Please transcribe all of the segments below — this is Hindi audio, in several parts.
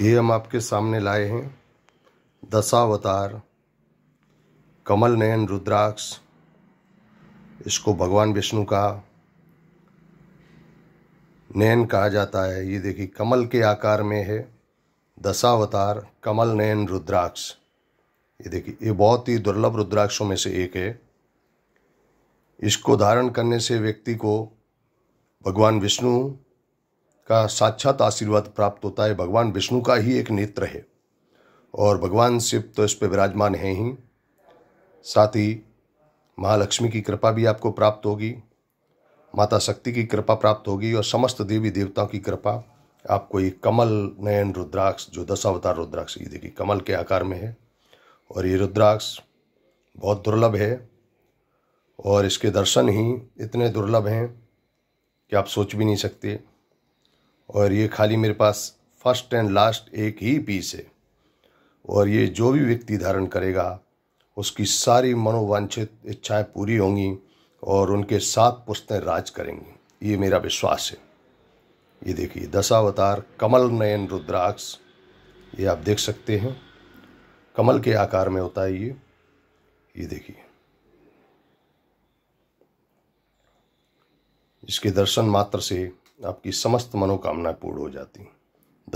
ये हम आपके सामने लाए हैं दशावतार कमल नयन रुद्राक्ष इसको भगवान विष्णु का नयन कहा जाता है ये देखिए कमल के आकार में है दशावतार कमल नयन रुद्राक्ष ये देखिए ये बहुत ही दुर्लभ रुद्राक्षों में से एक है इसको धारण करने से व्यक्ति को भगवान विष्णु का साक्षात आशीर्वाद प्राप्त होता है भगवान विष्णु का ही एक नेत्र है और भगवान शिव तो इस पर विराजमान हैं ही साथ ही महालक्ष्मी की कृपा भी आपको प्राप्त होगी माता शक्ति की कृपा प्राप्त होगी और समस्त देवी देवताओं की कृपा आपको ये कमल नयन रुद्राक्ष जो दशावतार रुद्राक्ष ये देखिए कमल के आकार में है और ये रुद्राक्ष बहुत दुर्लभ है और इसके दर्शन ही इतने दुर्लभ हैं कि आप सोच भी नहीं सकते और ये खाली मेरे पास फर्स्ट एंड लास्ट एक ही पीस है और ये जो भी व्यक्ति धारण करेगा उसकी सारी मनोवांछित इच्छाएं पूरी होंगी और उनके साथ पुस्तें राज करेंगी ये मेरा विश्वास है ये देखिए दशावतार कमल नयन रुद्राक्ष ये आप देख सकते हैं कमल के आकार में होता है ये ये देखिए इसके दर्शन मात्र से आपकी समस्त मनोकामनाएं पूर्ण हो जाती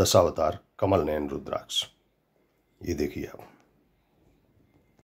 दशावतार कमल नयन रुद्राक्ष ये देखिए आप